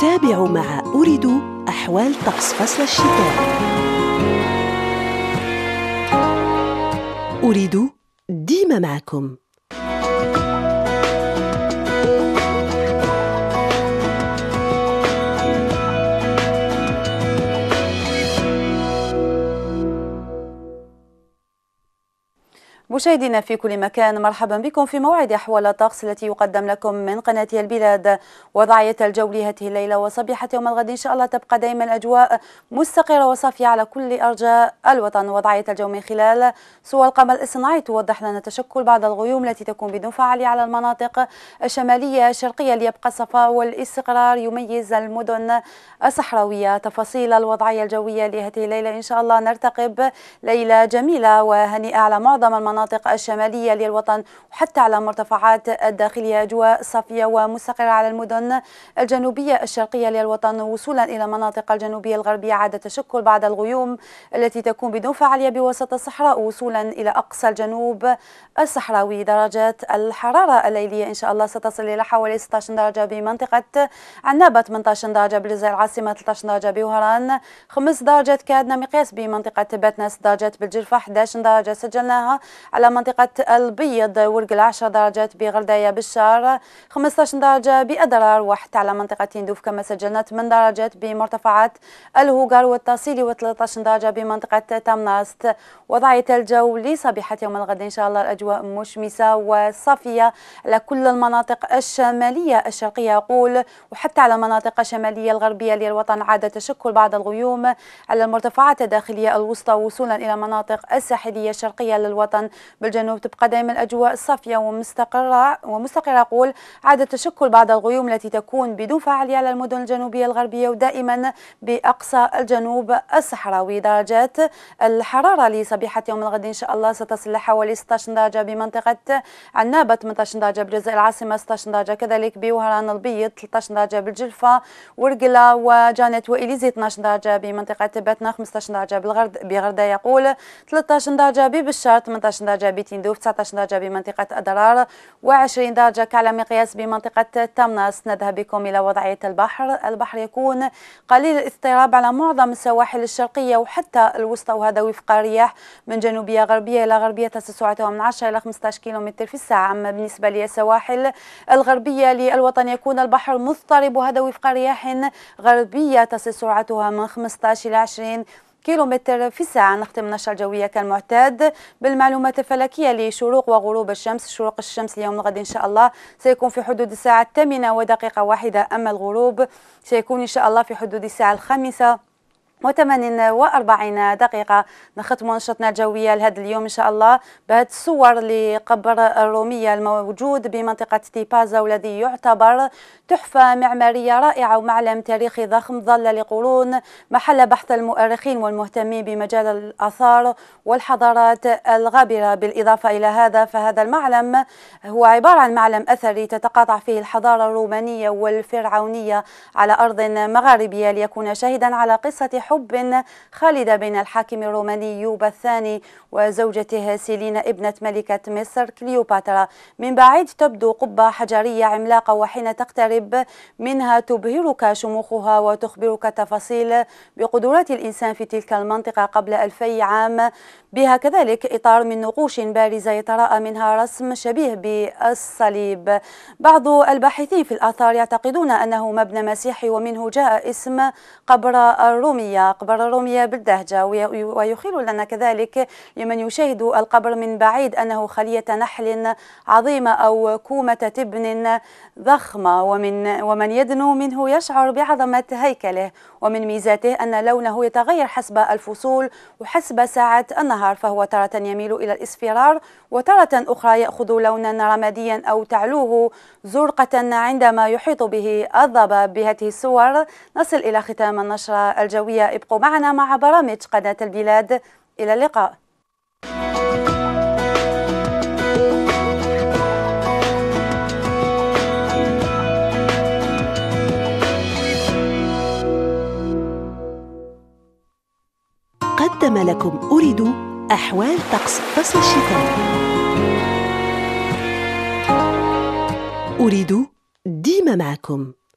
تابعوا مع أريد أحوال طقس فصل الشتاء أريد ديما معكم مشاهدينا في كل مكان مرحبا بكم في موعد أحوال الطقس التي يقدم لكم من قناة البلاد وضعية الجو لهذه الليلة وصبيحة يوم الغد إن شاء الله تبقى دائما الأجواء مستقرة وصافية على كل أرجاء الوطن وضعية الجو من خلال صور القمر الاصطناعي توضح لنا تشكل بعض الغيوم التي تكون بدون فعالية على المناطق الشمالية الشرقية ليبقى الصفاء والاستقرار يميز المدن الصحراوية تفاصيل الوضعية الجوية لهذه الليلة إن شاء الله نرتقب ليلة جميلة وهنيئة على معظم المناطق المناطق الشمالية للوطن وحتى على مرتفعات الداخلية أجواء صافية ومستقرة على المدن الجنوبية الشرقية للوطن وصولا إلى المناطق الجنوبية الغربية عاد تشكل بعض الغيوم التي تكون بدون فعالية بوسط الصحراء وصولا إلى أقصى الجنوب الصحراوي درجات الحرارة الليلية إن شاء الله ستصل إلى حوالي 16 درجة بمنطقة عنابة 18 درجة بالجزائر العاصمة 13 درجة بوهران 5 درجات كادنا مقياس بمنطقة باتنا 6 درجات بالجرفة 11 درجة سجلناها على منطقة البيض ورقل 10 درجات بغرداية بالشار 15 درجة بأدرار وحتى على منطقة تندوف كما سجلنا 8 درجات بمرتفعات الهوغر والتصيلي و13 درجة بمنطقة تامناست وضعية الجو لصبيحة يوم الغد إن شاء الله الأجواء مشمسة وصافية على كل المناطق الشمالية الشرقية أقول وحتى على المناطق الشمالية الغربية للوطن عاد تشكل بعض الغيوم على المرتفعات الداخلية الوسطى وصولا إلى مناطق الساحلية الشرقية للوطن بالجنوب تبقى دائما الأجواء صافية ومستقرة ومستقرة أقول عادة تشكل بعض الغيوم التي تكون بدون فعاليه على المدن الجنوبية الغربية ودائما بأقصى الجنوب الصحراوي درجات الحرارة لصبيحة يوم الغد إن شاء الله ستصل حوالي 16 درجة بمنطقة عنابة 18 درجة بجزء العاصمة 16 درجة كذلك بوهران البيض 13 درجة بالجلفة ورقلة وجانت وإليزي 12 درجة بمنطقة باتنا 15 درجة بالغرد بغردة يقول 13 درجة ببشار 18 درجة بتندوف 19 درجة بمنطقة أدرار و20 درجة كعلى مقياس بمنطقة تمنس نذهب بكم إلى وضعية البحر البحر يكون قليل الاضطراب على معظم السواحل الشرقية وحتى الوسطى وهذا وفق رياح من جنوبية غربية إلى غربية تسارعها من 10 إلى 15 كيلومتر في الساعة أما بالنسبة للسواحل الغربية للوطن يكون البحر مضطرب وهذا وفق رياح غربية تصل سرعتها من 15 إلى 20 كيلومتر في الساعة نختم النشرة الجوية كالمعتاد بالمعلومات الفلكية لشروق وغروب الشمس شروق الشمس اليوم غد إن شاء الله سيكون في حدود الساعة الثامنة ودقيقة واحدة أما الغروب سيكون إن شاء الله في حدود الساعة الخامسة و48 دقيقة نختم نشطنا الجوية لهذا اليوم إن شاء الله بهذه الصور لقبر الرومية الموجود بمنطقة تيبازا والذي يعتبر تحفة معمارية رائعة ومعلم تاريخي ضخم ظل لقرون محل بحث المؤرخين والمهتمين بمجال الآثار والحضارات الغابرة بالإضافة إلى هذا فهذا المعلم هو عبارة عن معلم أثري تتقاطع فيه الحضارة الرومانية والفرعونية على أرض مغاربية ليكون شاهدا على قصة حب خالدة بين الحاكم الروماني يوبا الثاني وزوجته سيلينا ابنة ملكة مصر كليوباترا من بعيد تبدو قبة حجرية عملاقة وحين تقترب منها تبهرك شموخها وتخبرك تفاصيل بقدرات الإنسان في تلك المنطقة قبل ألفي عام بها كذلك إطار من نقوش بارزة يتراءى منها رسم شبيه بالصليب بعض الباحثين في الآثار يعتقدون أنه مبنى مسيحي ومنه جاء اسم قبر الرومية قبر الرومية بالدهجة ويخيل لنا كذلك لمن يشاهد القبر من بعيد أنه خلية نحل عظيمة أو كومة تبن ضخمة ومن, ومن يدنو منه يشعر بعظمة هيكله ومن ميزاته أن لونه يتغير حسب الفصول وحسب ساعة النهار النهار فهو تارة يميل إلى الإصفرار وتارة أخرى يأخذ لونا رماديا أو تعلوه زرقة عندما يحيط به الضباب بهذه الصور نصل إلى ختام النشرة الجوية ابقوا معنا مع برامج قناة البلاد إلى اللقاء قدم لكم أريدو أحوال طقس فصل الشتاء أريد ديما معكم